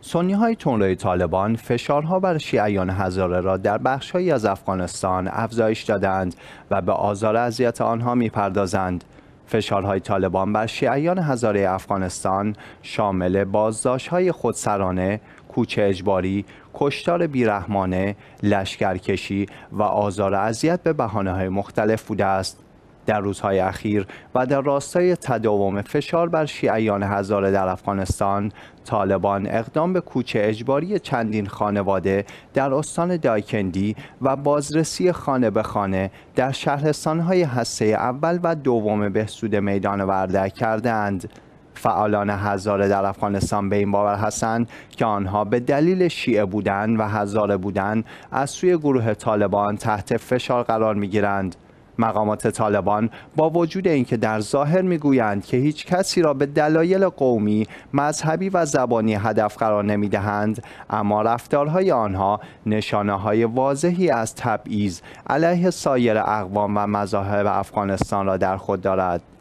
سنی های طالبان فشارها بر شیعیان هزاره را در بخشهایی از افغانستان افزایش دادند و به آزار اذیت آنها میپردازند. فشارهای طالبان بر شیعیان هزاره افغانستان شامل های خودسرانه، کوچه اجباری، کشتار بیرحمانه، لشکرکشی و آزار اذیت به بحانه مختلف بوده است. در روزهای اخیر و در راستای تداوم فشار بر شیعیان هزاره در افغانستان طالبان اقدام به کوچه اجباری چندین خانواده در استان دایکندی و بازرسی خانه به خانه در شهرستانهای هسته اول و دوم بهسود میدان وردک کردند. فعالان هزاره در افغانستان به این باور هستند که آنها به دلیل شیعه بودن و هزاره بودن از سوی گروه طالبان تحت فشار قرار میگیرند. مقامات طالبان با وجود اینکه در ظاهر میگویند که هیچ کسی را به دلایل قومی، مذهبی و زبانی هدف قرار نمیدهند، اما رفتارهای آنها نشانه های واضحی از تبعیض علیه سایر اقوام و مذاهب افغانستان را در خود دارد.